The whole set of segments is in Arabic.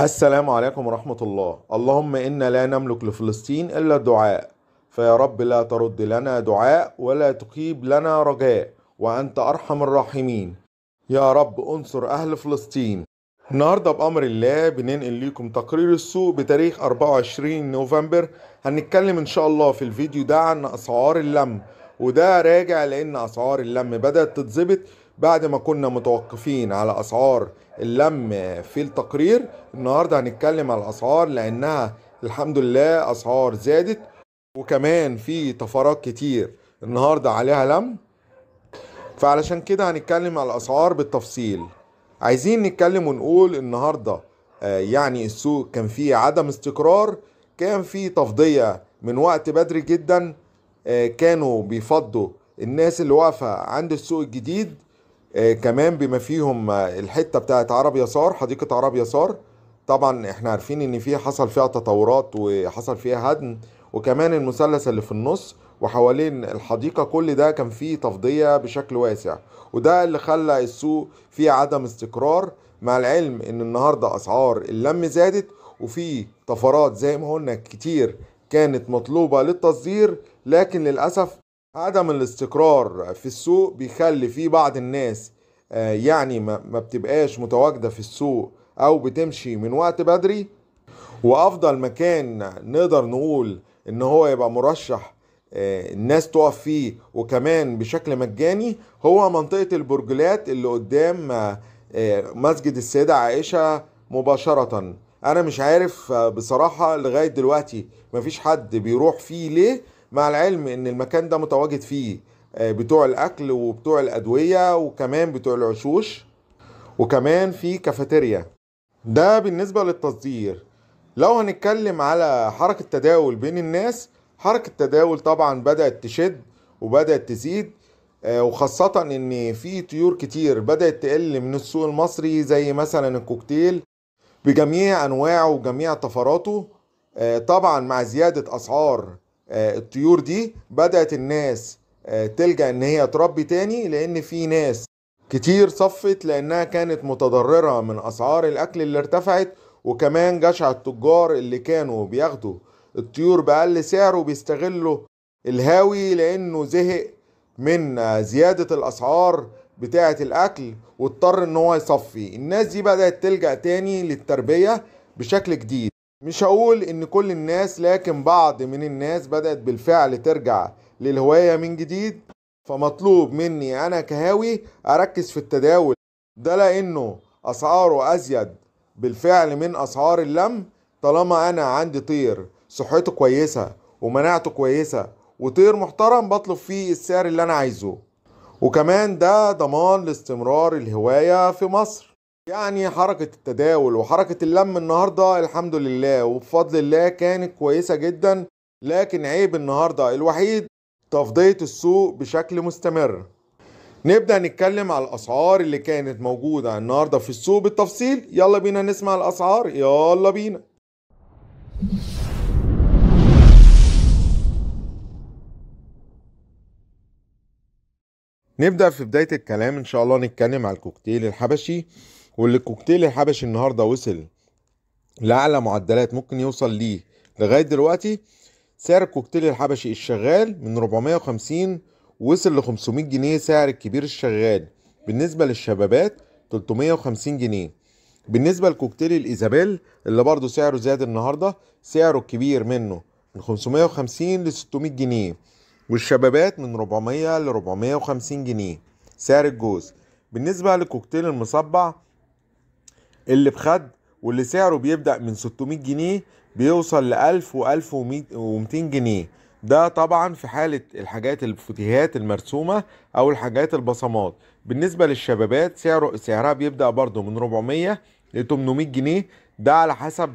السلام عليكم ورحمة الله اللهم إنا لا نملك لفلسطين إلا الدعاء فيا رب لا ترد لنا دعاء ولا تقيب لنا رجاء وأنت أرحم الراحمين يا رب أنصر أهل فلسطين النهاردة بأمر الله بننقل لكم تقرير السوق بتاريخ 24 نوفمبر هنتكلم إن شاء الله في الفيديو ده عن أسعار اللم وده راجع لأن أسعار اللم بدأت تتظبط بعد ما كنا متوقفين على أسعار اللم في التقرير النهارده هنتكلم على الاسعار لانها الحمد لله اسعار زادت وكمان في طفرات كتير النهارده عليها لم فعلشان كده هنتكلم على الاسعار بالتفصيل عايزين نتكلم ونقول النهارده آه، يعني السوق كان فيه عدم استقرار كان فيه تفضيه من وقت بدري جدا آه، كانوا بيفضوا الناس اللي واقفه عند السوق الجديد آه، كمان بما فيهم آه، الحته بتاعت عرب يسار حديقه عرب يسار طبعا احنا عارفين ان في حصل فيها تطورات وحصل فيها هدم وكمان المثلث اللي في النص وحوالين الحديقه كل ده كان فيه تفضيه بشكل واسع وده اللي خلى السوق فيه عدم استقرار مع العلم ان النهارده اسعار اللم زادت وفي طفرات زي ما قلنا كتير كانت مطلوبه للتصدير لكن للاسف عدم الاستقرار في السوق بيخلي في بعض الناس آه، يعني ما بتبقاش متواجدة في السوق أو بتمشي من وقت بدري وأفضل مكان نقدر نقول إن هو يبقى مرشح آه، الناس تقف فيه وكمان بشكل مجاني هو منطقة البرجلات اللي قدام آه، مسجد السيدة عائشة مباشرة أنا مش عارف بصراحة لغاية دلوقتي مفيش حد بيروح فيه ليه مع العلم ان المكان ده متواجد فيه آه، بتوع الاكل وبتوع الادويه وكمان بتوع العشوش وكمان في كافيتيريا ده بالنسبه للتصدير لو هنتكلم على حركه تداول بين الناس حركه التداول طبعا بدات تشد وبدات تزيد آه، وخاصة إن في طيور كتير بدأت تقل من السوق المصري زي مثلا الكوكتيل بجميع أنواعه وجميع طفراته آه، طبعا مع زيادة أسعار آه، الطيور دي بدأت الناس آه، تلجأ ان هي تربي تاني لان في ناس كتير صفت لانها كانت متضررة من اسعار الاكل اللي ارتفعت وكمان جشع التجار اللي كانوا بياخدوا الطيور بأقل سعر وبيستغلوا الهاوي لانه زهق من زيادة الاسعار بتاعة الاكل واضطر ان هو يصفي الناس دي بدأت تلجأ تاني للتربية بشكل جديد مش هقول ان كل الناس لكن بعض من الناس بدأت بالفعل ترجع للهواية من جديد فمطلوب مني انا كهاوي اركز في التداول ده لانه اسعاره ازيد بالفعل من اسعار اللم طالما انا عندي طير صحته كويسة ومناعته كويسة وطير محترم بطلب فيه السعر اللي انا عايزه وكمان ده ضمان لاستمرار الهواية في مصر يعني حركة التداول وحركة اللم النهاردة الحمد لله وبفضل الله كانت كويسة جدا لكن عيب النهاردة الوحيد تفضية السوق بشكل مستمر نبدأ نتكلم على الأسعار اللي كانت موجودة النهاردة في السوق بالتفصيل يلا بينا نسمع الأسعار يلا بينا نبدأ في بداية الكلام إن شاء الله نتكلم على الكوكتيل الحبشي واللي الكوكتيل الحبشي النهارده وصل لاعلى معدلات ممكن يوصل ليه لغايه دلوقتي سعر الكوكتيل الحبشي الشغال من 450 وصل ل 500 جنيه سعر الكبير الشغال بالنسبه للشبابات 350 جنيه بالنسبه لكوكتيل الايزابيل اللي برضه سعره زاد النهارده سعره الكبير منه من 550 ل 600 جنيه والشبابات من 400 ل 450 جنيه سعر الجوز بالنسبه لكوكتيل المصبع اللي بخد واللي سعره بيبدأ من 600 جنيه بيوصل ل 1000 و 1200 جنيه ده طبعا في حالة الحاجات الفتيهات المرسومة أو الحاجات البصمات بالنسبة للشبابات سعره سعرها بيبدأ برده من 400 ل 800 جنيه ده على حسب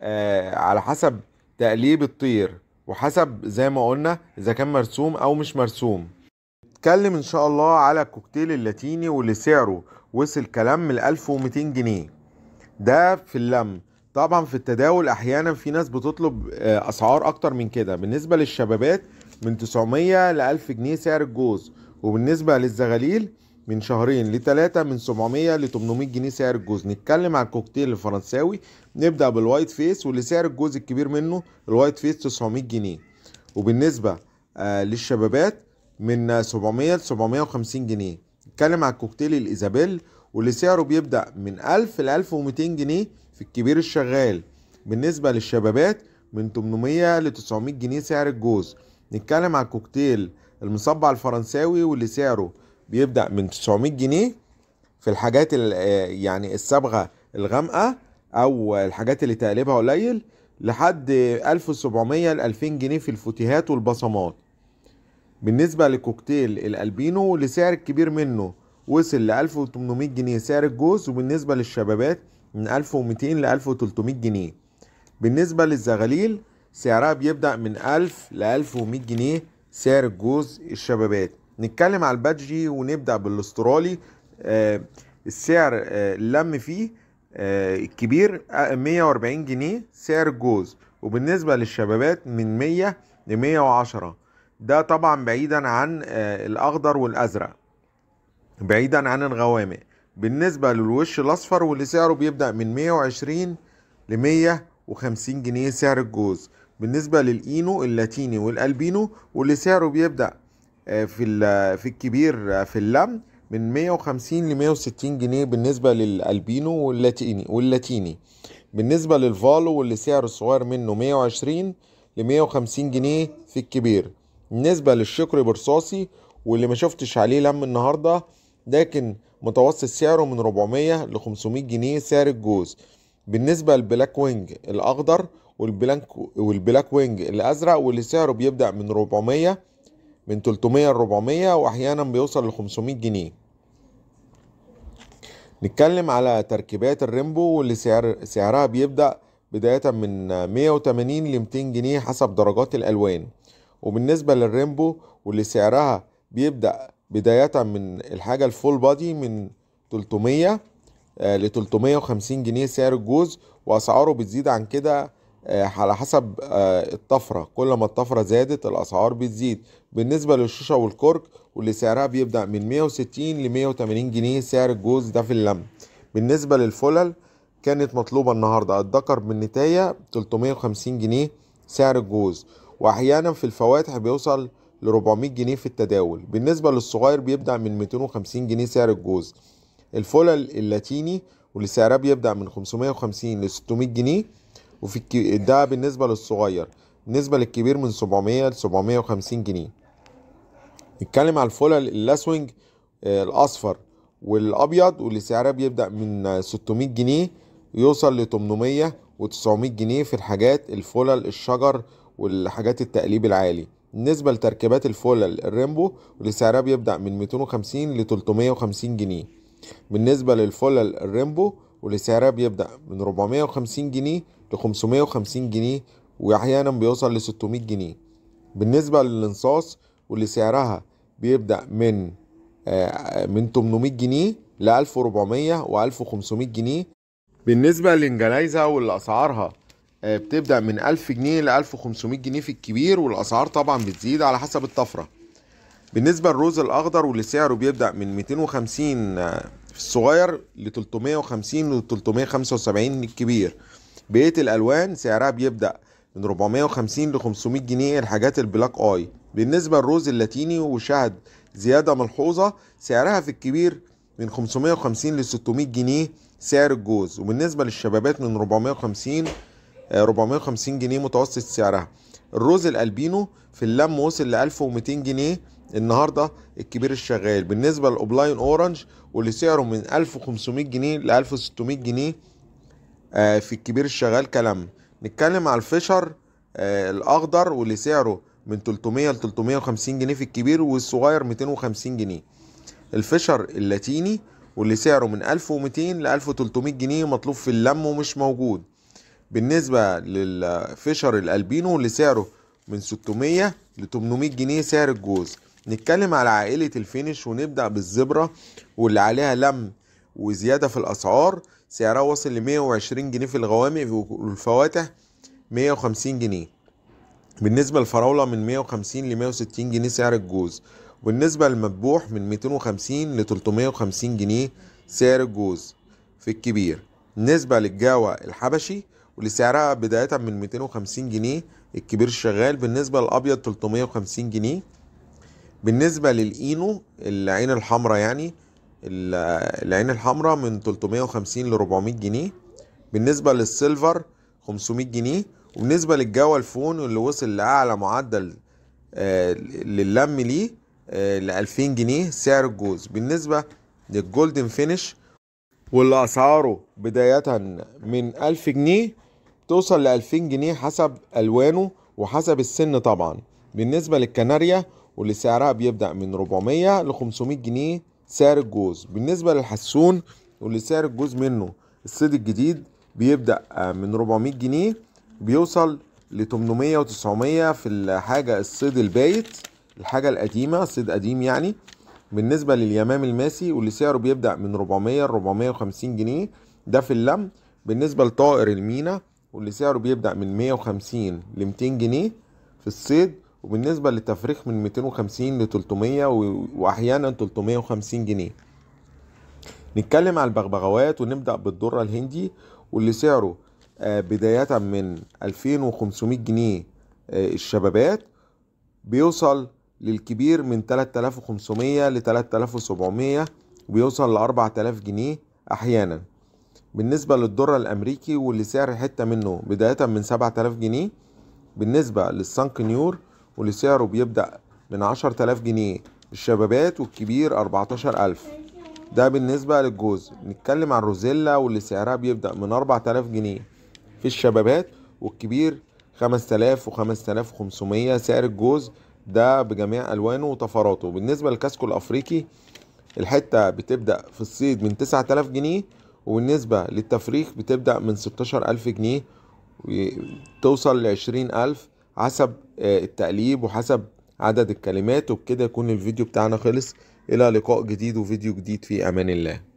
آه على حسب تقليب الطير وحسب زي ما قلنا إذا كان مرسوم أو مش مرسوم نتكلم إن شاء الله على الكوكتيل اللاتيني واللي سعره وصل كلام من 1200 جنيه ده في اللم طبعا في التداول احيانا في ناس بتطلب آه، اسعار اكتر من كده بالنسبه للشبابات من 900 ل 1000 جنيه سعر الجوز وبالنسبه للزغاليل من شهرين لتلاتة من 700 ل 800 جنيه سعر الجوز نتكلم عن الكوكتيل الفرنساوي نبدا بالوايت فيس واللي سعر الجوز الكبير منه الوايت فيس 900 جنيه وبالنسبه آه، للشبابات من 700 ل 750 جنيه نتكلم عن الكوكتيل الايزابيل واللي سعره بيبدأ من 1000 ل 1200 جنيه في الكبير الشغال بالنسبة للشبابات من 800 ل 900 جنيه سعر الجوز نتكلم على الكوكتيل المصبع الفرنساوي واللي سعره بيبدأ من 900 جنيه في الحاجات آه، يعني الصبغة الغامقة أو الحاجات اللي تقلبها قليل لحد 1700 ل 2000 جنيه في الفتيهات والبصمات بالنسبة لكوكتيل الألبينو لسعر الكبير منه وصل ل 1800 جنيه سعر الجوز وبالنسبة للشبابات من 1200 ل 1300 جنيه بالنسبة للزغاليل سعرها بيبدأ من 1000 ل 1100 جنيه سعر الجوز الشبابات نتكلم على البادجي ونبدأ بالاسترالي آه السعر آه اللم فيه آه الكبير 140 آه، جنيه سعر الجوز وبالنسبة للشبابات من 100 ل 110 ده طبعا بعيدا عن آه، الأخضر والأزرق بعيدا عن الغوامق بالنسبة للوش الأصفر واللي سعره بيبدأ من 120 ل 150 جنيه سعر الجوز بالنسبة للإينو اللاتيني والألبينو واللي سعره بيبدأ آه، في آه، في الكبير آه، في اللم من 150 ل 160 جنيه بالنسبة للألبينو واللاتيني واللاتيني بالنسبة للفالو واللي سعره الصغير منه 120 ل 150 جنيه في الكبير بالنسبة للشكر برصاصي واللي ما شفتش عليه لم النهارده لكن متوسط سعره من 400 ل 500 جنيه سعر الجوز بالنسبة للبلاك وينج الأخضر والبلاك والبلاك وينج الأزرق واللي سعره بيبدأ من 400 من 300 ل 400 وأحيانا بيوصل ل 500 جنيه نتكلم على تركيبات الريمبو واللي سعر سعرها بيبدأ بداية من 180 ل 200 جنيه حسب درجات الألوان وبالنسبة للريمبو واللي سعرها بيبدأ بداية من الحاجة الفول بادي من 300 آه، ل 350 جنيه سعر الجوز وأسعاره بتزيد عن كده آه، على حسب آه، الطفرة كل ما الطفرة زادت الأسعار بتزيد بالنسبة للشوشة والكرك واللي سعرها بيبدأ من 160 ل 180 جنيه سعر الجوز ده في اللم بالنسبة للفلل كانت مطلوبة النهاردة الدكر بالنتاية 350 جنيه سعر الجوز وأحيانا في الفواتح بيوصل ل 400 جنيه في التداول بالنسبة للصغير بيبدأ من 250 جنيه سعر الجوز الفول اللاتيني واللي سعرها بيبدأ من 550 ل 600 جنيه وفي ده بالنسبة للصغير بالنسبة للكبير من 700 ل 750 جنيه نتكلم على الفول اللاسوينج آه، الأصفر والأبيض واللي سعرها بيبدأ من 600 جنيه يوصل ل 800 و 900 جنيه في الحاجات الفلل الشجر والحاجات التقليب العالي بالنسبة لتركيبات الفول الريمبو اللي سعرها بيبدأ من 250 ل 350 جنيه بالنسبة للفول الريمبو واللي سعرها بيبدأ من 450 جنيه ل 550 جنيه وأحيانا بيوصل ل 600 جنيه بالنسبة للانصاص واللي سعرها بيبدأ من آه، من 800 جنيه ل 1400 و 1500 جنيه بالنسبة للانجلايزة واللي أسعارها آه، بتبدأ من 1000 جنيه ل 1500 جنيه في الكبير والأسعار طبعا بتزيد على حسب الطفرة بالنسبة للرز الأخضر واللي سعره بيبدأ من 250 آه، في الصغير ل 350 ل 375 الكبير بقية الألوان سعرها بيبدأ من 450 ل 500 جنيه الحاجات البلاك آي بالنسبة للرز اللاتيني وشهد زيادة ملحوظة سعرها في الكبير من 550 ل 600 جنيه سعر الجوز وبالنسبة للشبابات من 450 450 جنيه متوسط سعرها الروز الالبينو في اللم وصل ل 1200 جنيه النهارده الكبير الشغال بالنسبه للاوبلاين اورنج واللي سعره من 1500 جنيه ل 1600 جنيه آه، في الكبير الشغال كلام نتكلم على الفشر آه، الاخضر واللي سعره من 300 ل 350 جنيه في الكبير والصغير 250 جنيه الفشر اللاتيني واللي سعره من 1200 ل 1300 جنيه مطلوب في اللم ومش موجود بالنسبة للفيشر الالبينو اللي سعره من 600 ل 800 جنيه سعر الجوز نتكلم على عائلة الفينش ونبدأ بالزبرة واللي عليها لم وزيادة في الأسعار سعرها وصل ل 120 جنيه في الغوامق والفواتح 150 جنيه بالنسبة للفراولة من 150 ل 160 جنيه سعر الجوز وبالنسبة للمذبوح من 250 ل 350 جنيه سعر الجوز في الكبير بالنسبة للجاوة الحبشي واللي سعرها بداية من 250 جنيه الكبير الشغال بالنسبة للأبيض 350 جنيه بالنسبة للإينو العين الحمراء يعني العين الحمراء من 350 ل 400 جنيه بالنسبة للسيلفر 500 جنيه وبالنسبة للجوا الفون اللي وصل لأعلى معدل آه، للم ليه آه، ل 2000 جنيه سعر الجوز بالنسبة للجولدن فينش واللي أسعاره بداية من 1000 جنيه توصل ل 2000 جنيه حسب الوانه وحسب السن طبعا بالنسبه للكناريا واللي سعرها بيبدا من 400 ل 500 جنيه سعر الجوز بالنسبه للحسون واللي سعر الجوز منه الصيد الجديد بيبدا من 400 جنيه بيوصل ل 800 و900 في الحاجه الصيد البايت الحاجه القديمه صيد قديم يعني بالنسبه لليمام الماسي واللي سعره بيبدا من 400 ل 450 جنيه ده في اللم بالنسبه لطائر المينا واللي سعره بيبدأ من 150 ل 200 جنيه في الصيد وبالنسبة للتفريخ من 250 ل 300 وأحيانا 350 جنيه نتكلم على البغبغاوات ونبدأ بالدرة الهندي واللي سعره آه، بداية من 2500 جنيه آه، الشبابات بيوصل للكبير من 3500 ل 3700 وبيوصل ل 4000 جنيه أحيانا بالنسبة للدرة الأمريكي واللي سعر حتة منه بداية من 7000 جنيه بالنسبة نيور واللي سعره بيبدأ من 10000 جنيه الشبابات والكبير 14000 ده بالنسبة للجوز نتكلم عن روزيلا واللي سعرها بيبدأ من 4000 جنيه في الشبابات والكبير 5000 و 5500 سعر الجوز ده بجميع ألوانه وطفراته بالنسبة للكاسكو الأفريقي الحتة بتبدأ في الصيد من 9000 جنيه وبالنسبة للتفريخ بتبدأ من 16000 جنيه توصل ل 20000 حسب آه، التقليب وحسب عدد الكلمات وبكده يكون الفيديو بتاعنا خلص إلى لقاء جديد وفيديو جديد في أمان الله